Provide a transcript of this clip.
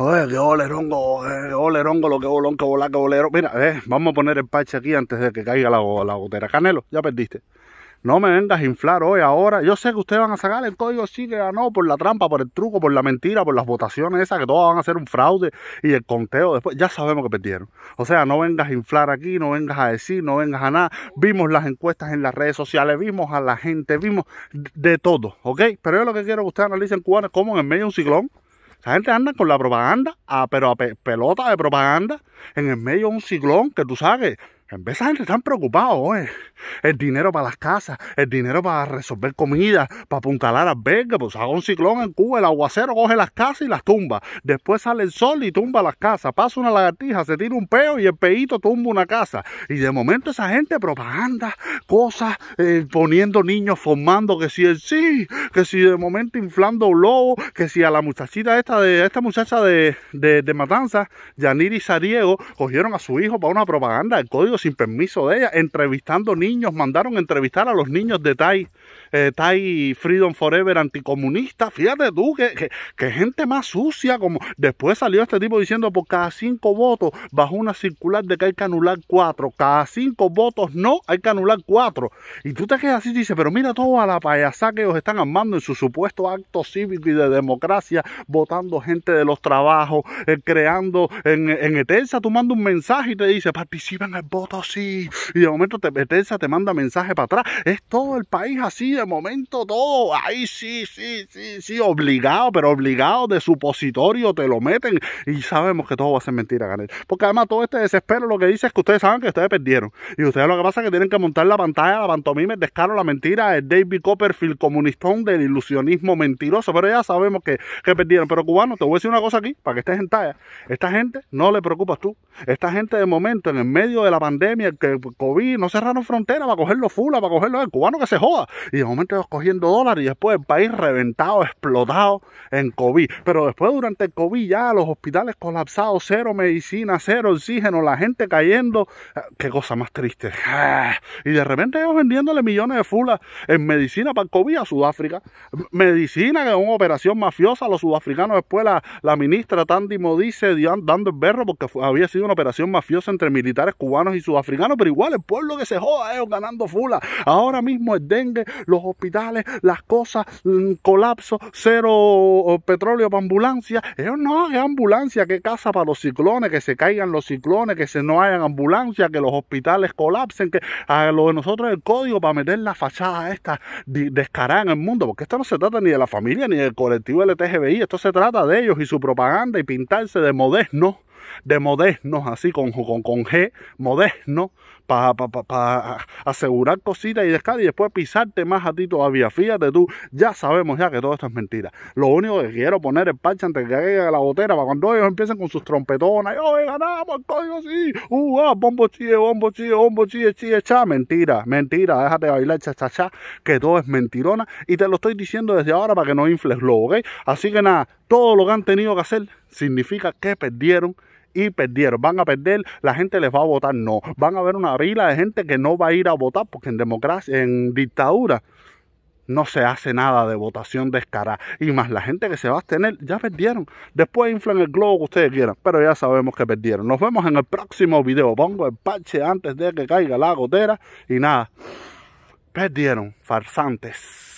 Oye, qué olerongo, qué olerongo, lo que bolón, que vola, que bolero. Mira, eh, vamos a poner el parche aquí antes de que caiga la, gotera. Canelo, ya perdiste. No me vengas a inflar hoy, ahora. Yo sé que ustedes van a sacar el código sí que ganó ah, por la trampa, por el truco, por la mentira, por las votaciones esas, que todas van a ser un fraude y el conteo después. Ya sabemos que perdieron. O sea, no vengas a inflar aquí, no vengas a decir, no vengas a nada. Vimos las encuestas en las redes sociales, vimos a la gente, vimos de todo, ¿ok? Pero yo lo que quiero que ustedes analicen, cubanos, como en medio de un ciclón la gente anda con la propaganda, a, ah, pero a pelota de propaganda, en el medio de un ciclón que tú sabes. En vez de esa gente están preocupados, El dinero para las casas, el dinero para resolver comida, para apuntalar a verga, pues haga un ciclón en Cuba, el aguacero coge las casas y las tumba. Después sale el sol y tumba las casas. Pasa una lagartija, se tira un peo y el peito tumba una casa. Y de momento esa gente propaganda, cosas, eh, poniendo niños, formando que si el sí, que si de momento inflando un lobo, que si a la muchachita esta de esta muchacha de, de, Matanza, Yaniri Sariego, cogieron a su hijo para una propaganda El código sin permiso de ella, entrevistando niños, mandaron entrevistar a los niños de Tai eh, está ahí Freedom Forever anticomunista. Fíjate tú, que, gente más sucia. como Después salió este tipo diciendo por cada cinco votos bajo una circular de que hay que anular cuatro. Cada cinco votos no, hay que anular cuatro. Y tú te quedas así y dices, pero mira toda la payasá que os están armando en su supuesto acto cívico y de democracia, votando gente de los trabajos, eh, creando en, en tú mandas un mensaje y te dice, participa en el voto sí. Y de momento te, te manda mensaje para atrás. Es todo el país así de momento todo, ahí sí, sí, sí, sí, obligado, pero obligado de supositorio, te lo meten y sabemos que todo va a ser mentira, Porque además todo este desespero lo que dice es que ustedes saben que ustedes perdieron. Y ustedes lo que pasa es que tienen que montar la pantalla, la pantomime descaro, la mentira, el David Copperfield comunistón del ilusionismo mentiroso. Pero ya sabemos que, perdieron. Pero cubano, te voy a decir una cosa aquí, para que estés en talla. Esta gente no le preocupas tú. Esta gente de momento, en el medio de la pandemia, que COVID, no cerraron fronteras para cogerlo full, para cogerlo el cubano que se joda. Y momento cogiendo dólares y después el país reventado, explotado en COVID. Pero después durante el COVID ya los hospitales colapsados, cero medicina, cero oxígeno, la gente cayendo. Ah, qué cosa más triste. Ah, y de repente ellos vendiéndole millones de fulas en medicina para el COVID a Sudáfrica. Medicina que es una operación mafiosa. Los sudafricanos después la, la ministra Tandimo dice dando el berro porque había sido una operación mafiosa entre militares cubanos y sudafricanos. Pero igual el pueblo que se joda ellos ganando fulas. Ahora mismo el dengue, los los hospitales, las cosas, mm, colapso, cero oh, petróleo para ambulancia. Ellos no, es ambulancia, que casa para los ciclones, que se caigan los ciclones, que se no hayan ambulancia, que los hospitales colapsen, que a lo de nosotros el código para meter la fachada esta descarada en el mundo, porque esto no se trata ni de la familia ni del colectivo LTGBI, esto se trata de ellos y su propaganda y pintarse de no de modernos, así con, con, G, moderno, para pa, asegurar cositas y descar y después pisarte más a ti todavía. Fíjate tú, ya sabemos ya que todo esto es mentira. Lo único que quiero poner el parche antes que llegue la botera, para cuando ellos empiecen con sus trompetonas, y, ¡oye, ganamos el código sí! ¡Uh, ah, bombo chile, bombo chile, bombo chile, chile, cha! Mentira, mentira, déjate bailar cha, cha, cha, que todo es mentirona y te lo estoy diciendo desde ahora para que no infles lo ¿ok? Así que nada, todo lo que han tenido que hacer significa que perdieron y perdieron. Van a perder, la gente les va a votar no. Van a haber una rila de gente que no va a ir a votar porque en democracia, en dictadura, no se hace nada de votación descarada. Y más la gente que se va a tener ya perdieron. Después inflan el globo que ustedes quieran, pero ya sabemos que perdieron. Nos vemos en el próximo video. Pongo el parche antes de que caiga la gotera y nada. Perdieron, farsantes.